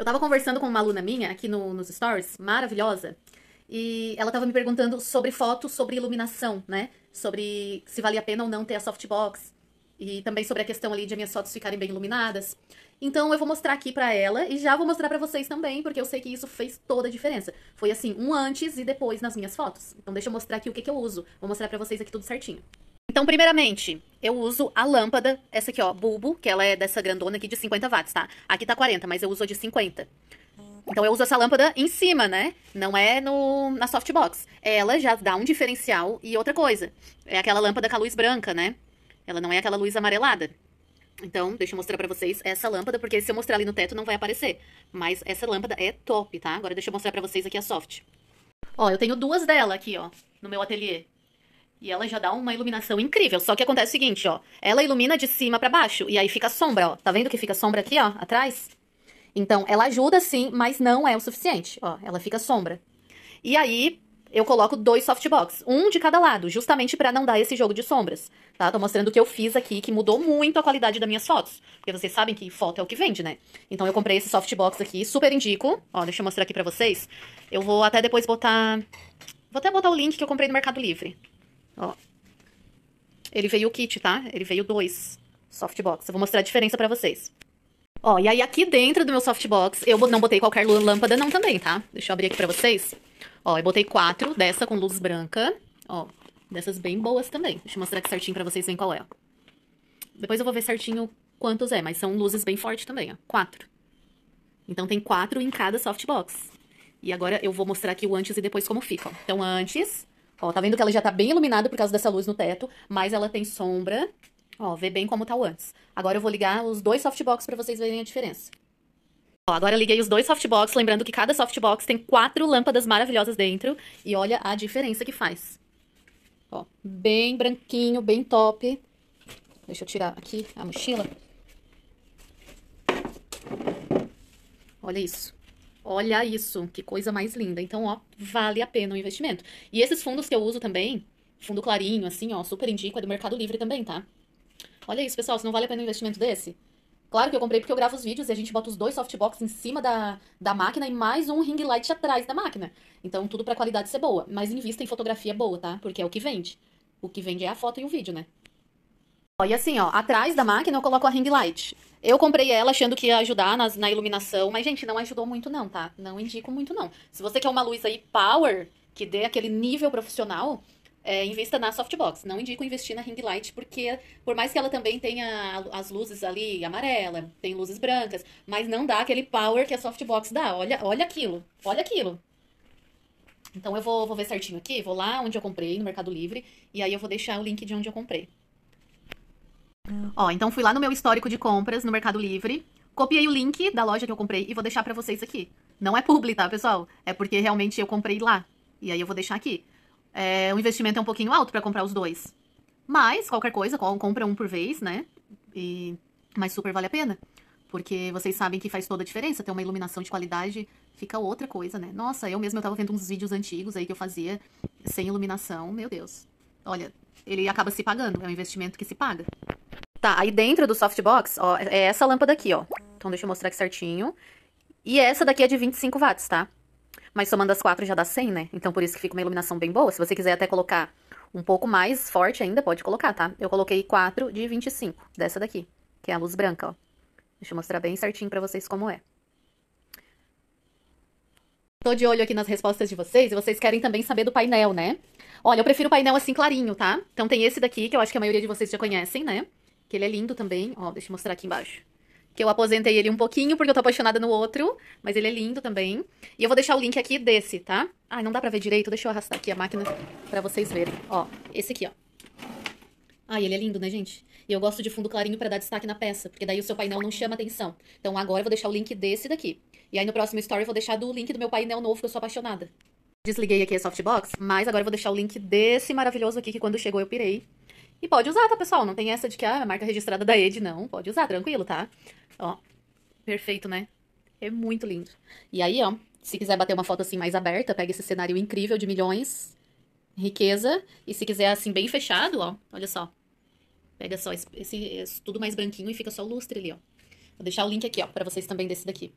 Eu tava conversando com uma aluna minha aqui no, nos stories, maravilhosa, e ela tava me perguntando sobre fotos, sobre iluminação, né? Sobre se vale a pena ou não ter a softbox. E também sobre a questão ali de minhas fotos ficarem bem iluminadas. Então eu vou mostrar aqui para ela e já vou mostrar para vocês também, porque eu sei que isso fez toda a diferença. Foi assim, um antes e depois nas minhas fotos. Então deixa eu mostrar aqui o que, que eu uso. Vou mostrar para vocês aqui tudo certinho. Então, primeiramente, eu uso a lâmpada, essa aqui, ó, bulbo, que ela é dessa grandona aqui de 50 watts, tá? Aqui tá 40, mas eu uso a de 50. Então eu uso essa lâmpada em cima, né? Não é no, na softbox. Ela já dá um diferencial e outra coisa. É aquela lâmpada com a luz branca, né? Ela não é aquela luz amarelada. Então, deixa eu mostrar pra vocês essa lâmpada, porque se eu mostrar ali no teto não vai aparecer. Mas essa lâmpada é top, tá? Agora deixa eu mostrar pra vocês aqui a soft. Ó, eu tenho duas dela aqui, ó, no meu ateliê. E ela já dá uma iluminação incrível. Só que acontece o seguinte, ó. Ela ilumina de cima para baixo. E aí fica sombra, ó. Tá vendo que fica sombra aqui, ó, atrás? Então, ela ajuda sim, mas não é o suficiente. Ó, ela fica sombra. E aí, eu coloco dois softbox, um de cada lado, justamente para não dar esse jogo de sombras, tá? Tô mostrando o que eu fiz aqui, que mudou muito a qualidade das minhas fotos, porque vocês sabem que foto é o que vende, né? Então eu comprei esse softbox aqui, super indico. Ó, deixa eu mostrar aqui para vocês. Eu vou até depois botar Vou até botar o link que eu comprei no Mercado Livre. Ó. Ele veio o kit, tá? Ele veio dois softbox. Eu vou mostrar a diferença pra vocês. Ó, e aí aqui dentro do meu softbox, eu não botei qualquer lâmpada não também, tá? Deixa eu abrir aqui pra vocês. Ó, eu botei quatro dessa com luz branca. Ó, dessas bem boas também. Deixa eu mostrar aqui certinho pra vocês verem qual é. Depois eu vou ver certinho quantos é, mas são luzes bem fortes também, ó. Quatro. Então tem quatro em cada softbox. E agora eu vou mostrar aqui o antes e depois como ficam. Então antes, Ó, tá vendo que ela já tá bem iluminada por causa dessa luz no teto, mas ela tem sombra. Ó, vê bem como tá o antes. Agora eu vou ligar os dois softbox para vocês verem a diferença. Ó, agora liguei os dois softbox, lembrando que cada softbox tem quatro lâmpadas maravilhosas dentro. E olha a diferença que faz. Ó, bem branquinho, bem top. Deixa eu tirar aqui a mochila. Olha isso. Olha isso, que coisa mais linda. Então, ó, vale a pena o investimento. E esses fundos que eu uso também, fundo clarinho, assim, ó, super indico, é do Mercado Livre também, tá? Olha isso, pessoal, se não vale a pena um investimento desse? Claro que eu comprei porque eu gravo os vídeos e a gente bota os dois softbox em cima da, da máquina e mais um ring light atrás da máquina. Então, tudo pra qualidade ser boa. Mas invista em fotografia boa, tá? Porque é o que vende. O que vende é a foto e o vídeo, né? Ó, e assim, ó, atrás da máquina eu coloco a ring light. Eu comprei ela achando que ia ajudar nas, na iluminação, mas, gente, não ajudou muito não, tá? Não indico muito não. Se você quer uma luz aí power, que dê aquele nível profissional, é, invista na softbox. Não indico investir na ring light, porque por mais que ela também tenha as luzes ali amarela, tem luzes brancas, mas não dá aquele power que a softbox dá. Olha, olha aquilo, olha aquilo. Então eu vou, vou ver certinho aqui, vou lá onde eu comprei, no Mercado Livre, e aí eu vou deixar o link de onde eu comprei. Ó, então fui lá no meu histórico de compras no Mercado Livre, copiei o link da loja que eu comprei e vou deixar para vocês aqui. Não é publi, tá, pessoal? É porque realmente eu comprei lá. E aí eu vou deixar aqui. É, o investimento é um pouquinho alto para comprar os dois. Mas, qualquer coisa, compra um por vez, né? E... Mas super vale a pena. Porque vocês sabem que faz toda a diferença. Ter uma iluminação de qualidade fica outra coisa, né? Nossa, eu mesma eu tava vendo uns vídeos antigos aí que eu fazia sem iluminação. Meu Deus. Olha, ele acaba se pagando. É um investimento que se paga. Tá, aí dentro do softbox, ó, é essa lâmpada aqui, ó. Então deixa eu mostrar aqui certinho. E essa daqui é de 25 watts, tá? Mas somando as quatro já dá 100, né? Então por isso que fica uma iluminação bem boa. Se você quiser até colocar um pouco mais forte ainda, pode colocar, tá? Eu coloquei 4 de 25, dessa daqui, que é a luz branca, ó. Deixa eu mostrar bem certinho pra vocês como é. Tô de olho aqui nas respostas de vocês e vocês querem também saber do painel, né? Olha, eu prefiro o painel assim clarinho, tá? Então tem esse daqui, que eu acho que a maioria de vocês já conhecem, né? que ele é lindo também. Ó, deixa eu mostrar aqui embaixo. Que eu aposentei ele um pouquinho, porque eu tô apaixonada no outro, mas ele é lindo também. E eu vou deixar o link aqui desse, tá? Ai, não dá pra ver direito, deixa eu arrastar aqui a máquina pra vocês verem. Ó, esse aqui, ó. Ai, ele é lindo, né, gente? E eu gosto de fundo clarinho pra dar destaque na peça, porque daí o seu painel não chama atenção. Então agora eu vou deixar o link desse daqui. E aí no próximo story eu vou deixar do link do meu painel novo, que eu sou apaixonada. Desliguei aqui a softbox, mas agora eu vou deixar o link desse maravilhoso aqui, que quando chegou eu pirei. E pode usar, tá, pessoal? Não tem essa de que ah, a marca registrada da Ed, não. Pode usar, tranquilo, tá? Ó, perfeito, né? É muito lindo. E aí, ó, se quiser bater uma foto assim mais aberta, pega esse cenário incrível de milhões, riqueza. E se quiser assim bem fechado, ó, olha só. Pega só esse, esse, esse tudo mais branquinho e fica só o lustre ali, ó. Vou deixar o link aqui, ó, para vocês também desse daqui.